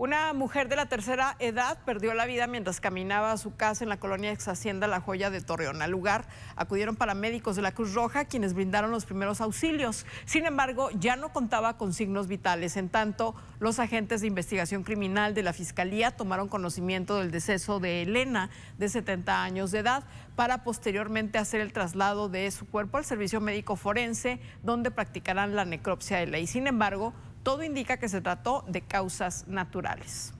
Una mujer de la tercera edad perdió la vida mientras caminaba a su casa en la colonia ex Hacienda La Joya de Torreón. Al lugar acudieron paramédicos de la Cruz Roja quienes brindaron los primeros auxilios. Sin embargo, ya no contaba con signos vitales. En tanto, los agentes de investigación criminal de la Fiscalía tomaron conocimiento del deceso de Elena, de 70 años de edad, para posteriormente hacer el traslado de su cuerpo al servicio médico forense, donde practicarán la necropsia de ley. Sin embargo, todo indica que se trató de causas naturales.